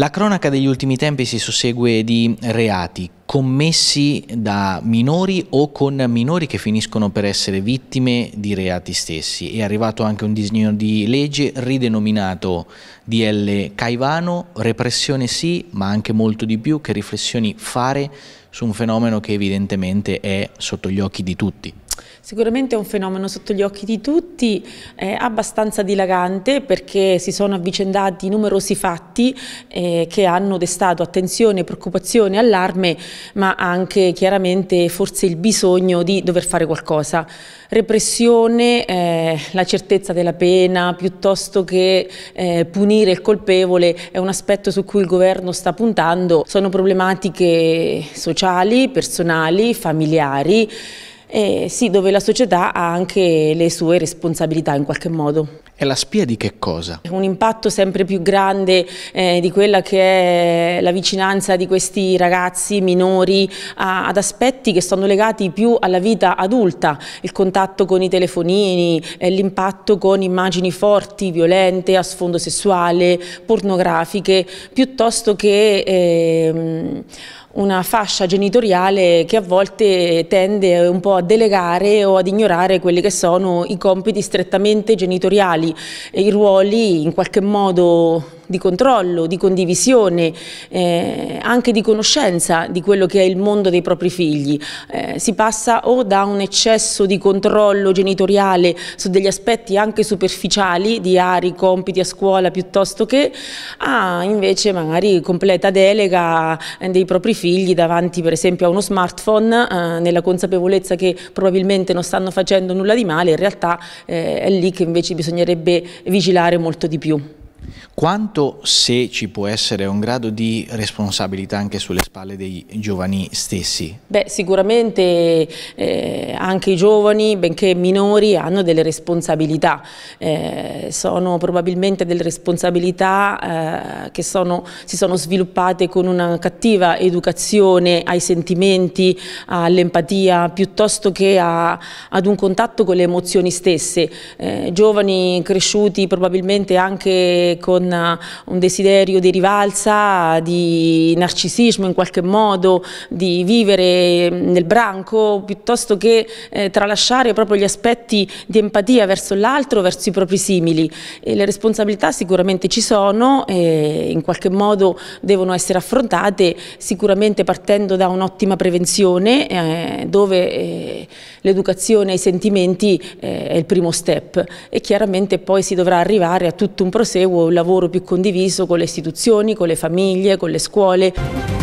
La cronaca degli ultimi tempi si sussegue di reati commessi da minori o con minori che finiscono per essere vittime di reati stessi. È arrivato anche un disegno di legge ridenominato DL Caivano, repressione sì, ma anche molto di più, che riflessioni fare su un fenomeno che evidentemente è sotto gli occhi di tutti. Sicuramente è un fenomeno sotto gli occhi di tutti, eh, abbastanza dilagante perché si sono avvicendati numerosi fatti eh, che hanno destato attenzione, preoccupazione, allarme, ma anche chiaramente forse il bisogno di dover fare qualcosa. Repressione, eh, la certezza della pena, piuttosto che eh, punire il colpevole, è un aspetto su cui il governo sta puntando. Sono problematiche sociali, personali, familiari eh, sì, dove la società ha anche le sue responsabilità in qualche modo. È la spia di che cosa? Un impatto sempre più grande eh, di quella che è la vicinanza di questi ragazzi minori a, ad aspetti che sono legati più alla vita adulta, il contatto con i telefonini, eh, l'impatto con immagini forti, violente, a sfondo sessuale, pornografiche, piuttosto che... Eh, una fascia genitoriale che a volte tende un po' a delegare o ad ignorare quelli che sono i compiti strettamente genitoriali i ruoli in qualche modo di controllo, di condivisione, eh, anche di conoscenza di quello che è il mondo dei propri figli. Eh, si passa o da un eccesso di controllo genitoriale su degli aspetti anche superficiali, diari, compiti a scuola piuttosto che, a invece magari completa delega eh, dei propri figli davanti per esempio a uno smartphone, eh, nella consapevolezza che probabilmente non stanno facendo nulla di male, in realtà eh, è lì che invece bisognerebbe vigilare molto di più. Quanto se ci può essere un grado di responsabilità anche sulle spalle dei giovani stessi? Beh, sicuramente eh, anche i giovani, benché minori, hanno delle responsabilità. Eh, sono probabilmente delle responsabilità eh, che sono, si sono sviluppate con una cattiva educazione ai sentimenti, all'empatia, piuttosto che a, ad un contatto con le emozioni stesse. Eh, giovani cresciuti probabilmente anche con eh, un desiderio di rivalsa, di narcisismo in qualche modo, di vivere nel branco, piuttosto che eh, tralasciare proprio gli aspetti di empatia verso l'altro, verso i propri simili. E le responsabilità sicuramente ci sono e in qualche modo devono essere affrontate, sicuramente partendo da un'ottima prevenzione eh, dove eh, l'educazione ai sentimenti eh, è il primo step e chiaramente poi si dovrà arrivare a tutto un proseguo, un lavoro più condiviso con le istituzioni, con le famiglie, con le scuole.